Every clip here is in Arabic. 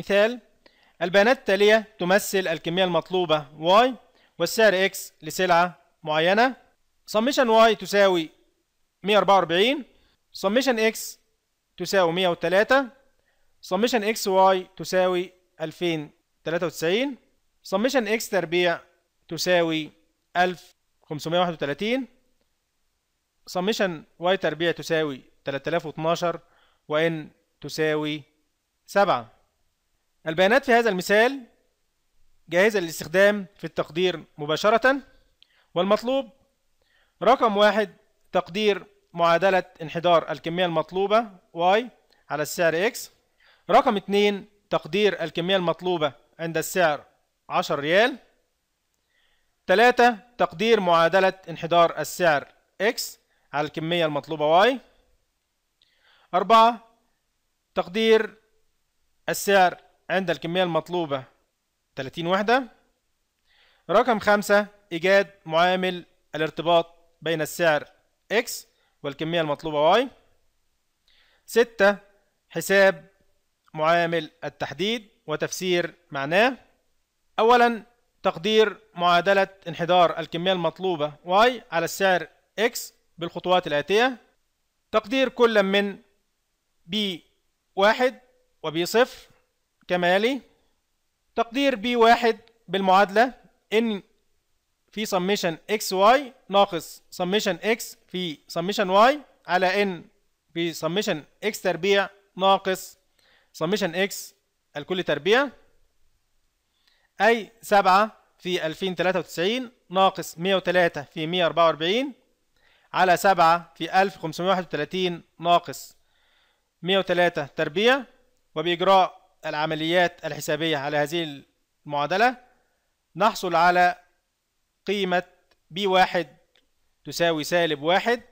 مثال البيانات التالية تمثل الكمية المطلوبة Y والسعر X لسلعة معينة summation Y تساوي 144 summation X تساوي 103 summation XY تساوي 2093 summation X تربيع تساوي 1531 summation Y تربيع تساوي 3012 وإن تساوي 7 البيانات في هذا المثال جاهزة للاستخدام في التقدير مباشرة والمطلوب رقم واحد تقدير معادلة انحدار الكمية المطلوبة Y على السعر X رقم اتنين تقدير الكمية المطلوبة عند السعر 10 ريال تلاتة تقدير معادلة انحدار السعر X على الكمية المطلوبة Y أربعة تقدير السعر عند الكمية المطلوبة 30 وحدة رقم خمسة إيجاد معامل الارتباط بين السعر X والكمية المطلوبة Y ستة حساب معامل التحديد وتفسير معناه أولا تقدير معادلة انحدار الكمية المطلوبة Y على السعر X بالخطوات الآتية تقدير كل من B1 وB0 كما يلي تقدير بي واحد بالمعادلة إن في سميشن اكس واي ناقص سميشن اكس في سميشن واي على إن في سميشن اكس تربيع ناقص سميشن اكس الكل تربيع أي سبعة في 2093 ناقص 103 في 144 على 7 في 1531 ناقص 103 تربيع وبإجراء العمليات الحسابية على هذه المعادلة نحصل على قيمة قيمة ب1 تساوي سالب واحد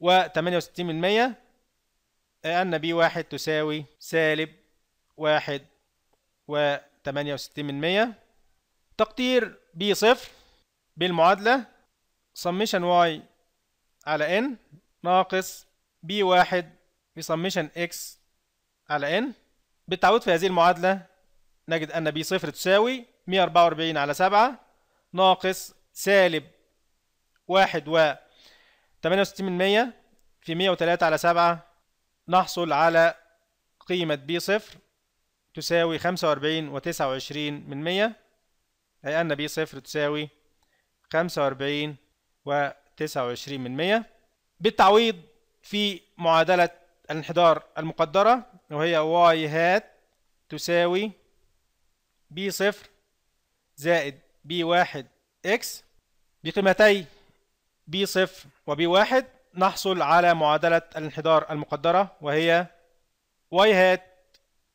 و وستين من اي أن أن ب1 تساوي سالب واحد و وستين من تقدير b صفر بالمعادلة summation y على n ناقص ب1 واحد بسميشن x على n بالتعويض في هذه المعادلة نجد أن ب صفر تساوي 144 على 7 ناقص سالب 1 و 68% من 100 في 103 على 7 نحصل على قيمة ب صفر تساوي 45 و 29 من 100 أي أن ب صفر تساوي 45 و 29 من 100 بالتعويض في معادلة الانحدار المقدرة وهي واي هات تساوي بي صفر زائد بي واحد اكس بقيمتي بي صفر وبي واحد نحصل على معادلة الانحدار المقدرة وهي واي هات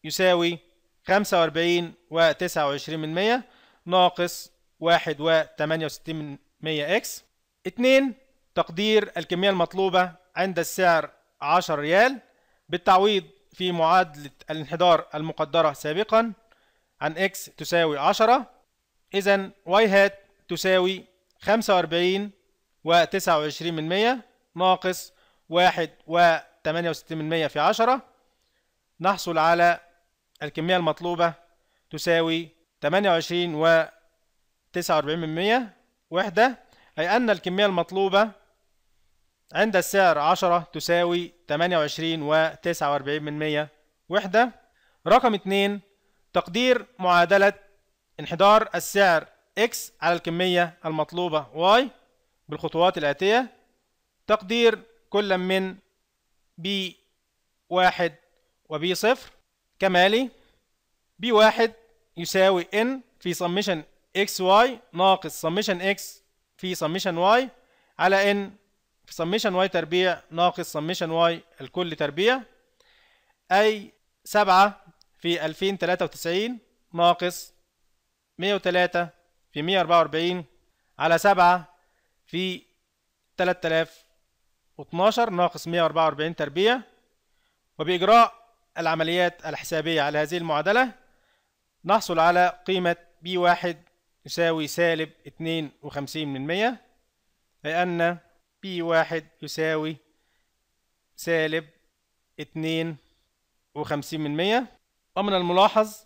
يساوي خمسة وأربعين وتسعة وعشرين من مية ناقص واحد وتمانية وستين من مية اكس اتنين تقدير الكمية المطلوبة عند السعر عشر ريال بالتعويض في معادلة الانحدار المقدرة سابقا عن x تساوي 10 إذا y hat تساوي 45 و 29 من 100 ناقص 1 و 68 من 100 في 10 نحصل على الكمية المطلوبة تساوي 28 و 49 من 100 وحدة أي أن الكمية المطلوبة عند السعر 10 تساوي 28 و 49 من 100 وحدة رقم 2 تقدير معادلة انحدار السعر X على الكمية المطلوبة Y بالخطوات الآتية تقدير كل من B1 وB0 كمالي B1 يساوي n في سميشن xy ناقص سميشن x في سميشن y على n سميشن واي تربيع ناقص سميشن واي الكل تربيع اي 7 في 2093 ناقص 103 في 144 على 7 في 3012 ناقص 144 تربيع وبإجراء العمليات الحسابية على هذه المعادلة نحصل على قيمة B1 يساوي سالب 52 من 100 لأن بي واحد يساوي سالب اتنين وخمسين من مية ومن الملاحظ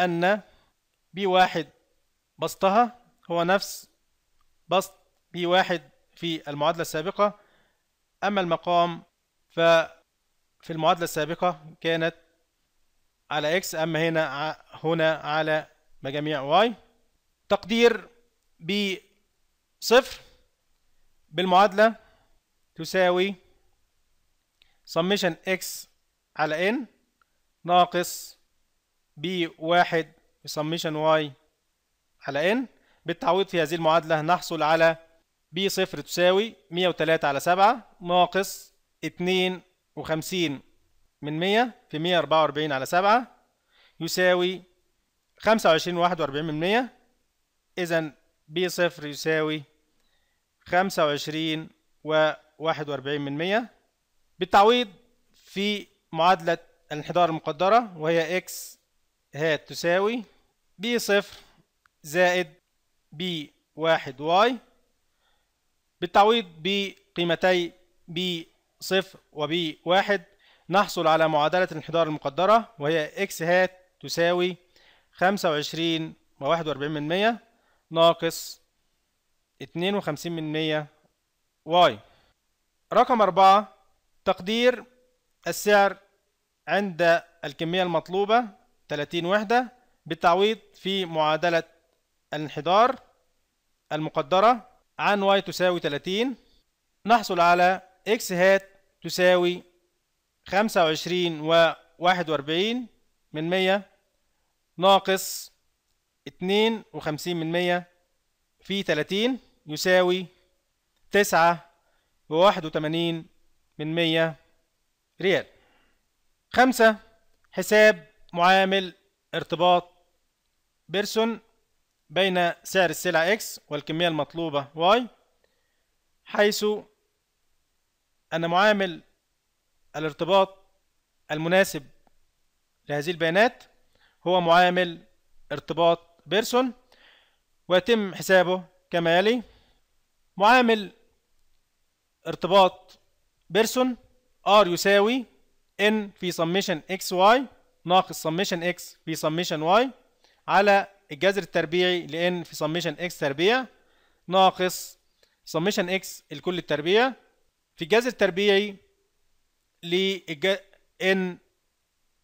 أن بي واحد بسطها هو نفس بسط بي واحد في المعادلة السابقة أما المقام ففي المعادلة السابقة كانت على x أما هنا هنا على مجاميع y تقدير ب صفر بالمعادلة تساوي summation x على n ناقص b واحد summation y على n بالتعويض في هذه المعادلة نحصل على b صفر تساوي 103 على 7 ناقص 52 من 100 في 144 على 7 يساوي 25 وأربعين من 100 إذا ب صفر يساوي 25 و 41 من 100 بالتعويض في معادلة الانحدار المقدرة وهي x هات تساوي b صفر زائد b واحد y بالتعويض بقيمتي b صفر و b واحد نحصل على معادلة الانحدار المقدرة وهي x هات تساوي 25 و 41 من 100 ناقص 52 من 100 واي رقم أربعة تقدير السعر عند الكمية المطلوبة 30 وحدة بالتعويض في معادلة الانحدار المقدرة عن y تساوي 30 نحصل على x هات تساوي 25 و 41 من 100 ناقص 52 من 100 في 30 يساوي 9 وواحد وتمانين من مية ريال خمسة حساب معامل ارتباط بيرسون بين سعر السلعة X والكمية المطلوبة Y حيث أن معامل الارتباط المناسب لهذه البيانات هو معامل ارتباط بيرسون ويتم حسابه كما يلي معامل ارتباط بيرسون R يساوي N في سميشن اكس واي ناقص سميشن اكس في سميشن واي على الجذر التربيعي ل N في سميشن اكس تربيع ناقص سميشن اكس الكل التربيع في الجذر التربيعي ل N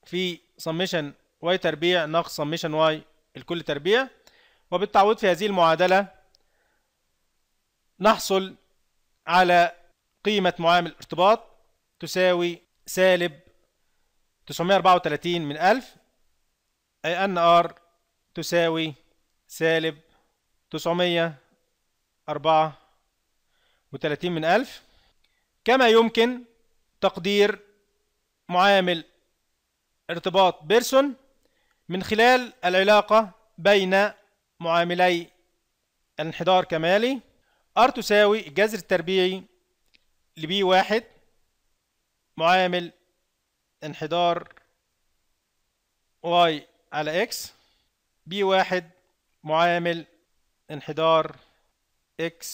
في سميشن واي تربيع ناقص سميشن واي الكل تربيع وبالتعويض في هذه المعادلة نحصل على قيمة معامل ارتباط تساوي سالب 934 من 1000 أي أن R تساوي سالب 934 من 1000 كما يمكن تقدير معامل ارتباط بيرسون من خلال العلاقة بين معاملي الانحدار كمالي R تساوي الجذر التربيعي ل b واحد معامل انحدار Y على X بي واحد معامل انحدار X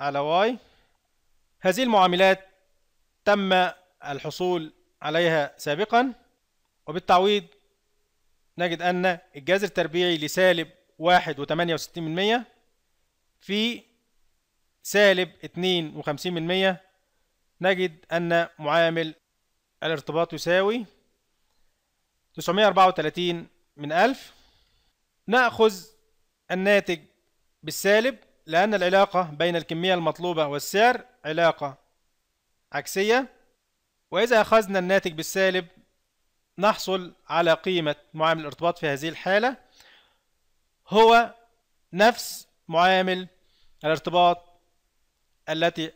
على Y هذه المعاملات تم الحصول عليها سابقا وبالتعويض نجد أن الجذر التربيعي لسالب واحد وتمانية وستين من مية في سالب اتنين وخمسين من مية نجد أن معامل الارتباط يساوي تسعمية أربعة وتلاتين من ألف نأخذ الناتج بالسالب لأن العلاقة بين الكمية المطلوبة والسعر علاقة عكسية وإذا أخذنا الناتج بالسالب نحصل على قيمة معامل الارتباط في هذه الحالة هو نفس معامل الارتباط التي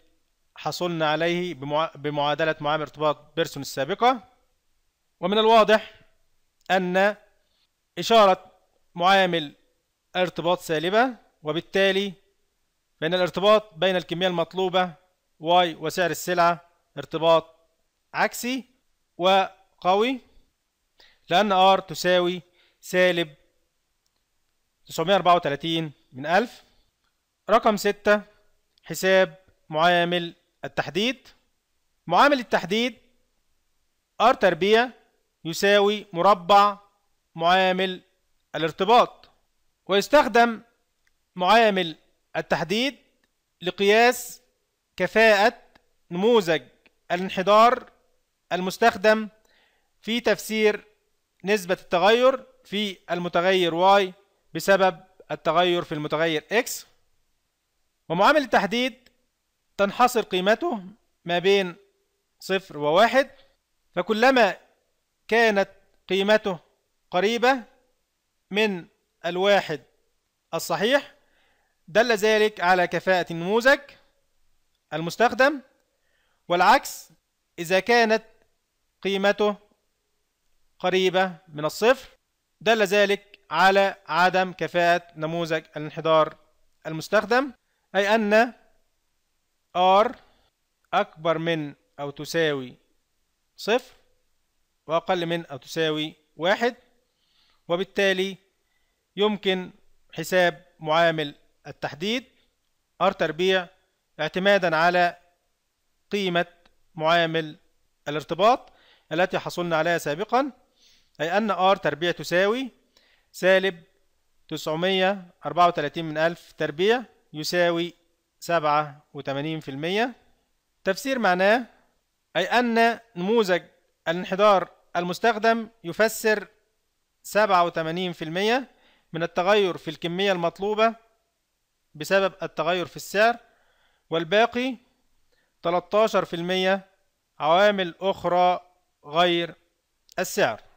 حصلنا عليه بمعادلة معامل ارتباط بيرسون السابقة ومن الواضح أن إشارة معامل ارتباط سالبة وبالتالي فإن الارتباط بين الكمية المطلوبة Y وسعر السلعة ارتباط عكسي وقوي لأن R تساوي سالب 934 من 1000 رقم 6 حساب معامل التحديد معامل التحديد R تربيع يساوي مربع معامل الارتباط ويستخدم معامل التحديد لقياس كفاءة نموذج الانحدار المستخدم في تفسير نسبة التغير في المتغير y بسبب التغير في المتغير x ومعامل التحديد تنحصر قيمته ما بين صفر وواحد فكلما كانت قيمته قريبة من الواحد الصحيح دل ذلك على كفاءة النموذج المستخدم والعكس إذا كانت قيمته قريبة من الصفر دل ذلك على عدم كفاءة نموذج الانحدار المستخدم أي أن R أكبر من أو تساوي صفر وأقل من أو تساوي واحد وبالتالي يمكن حساب معامل التحديد R تربيع اعتمادا على قيمة معامل الارتباط التي حصلنا عليها سابقا أي أن R تربيع تساوي سالب 934 من ألف تربيع يساوي 87% تفسير معناه أي أن نموذج الانحدار المستخدم يفسر 87% من التغير في الكمية المطلوبة بسبب التغير في السعر والباقي 13% عوامل أخرى غير السعر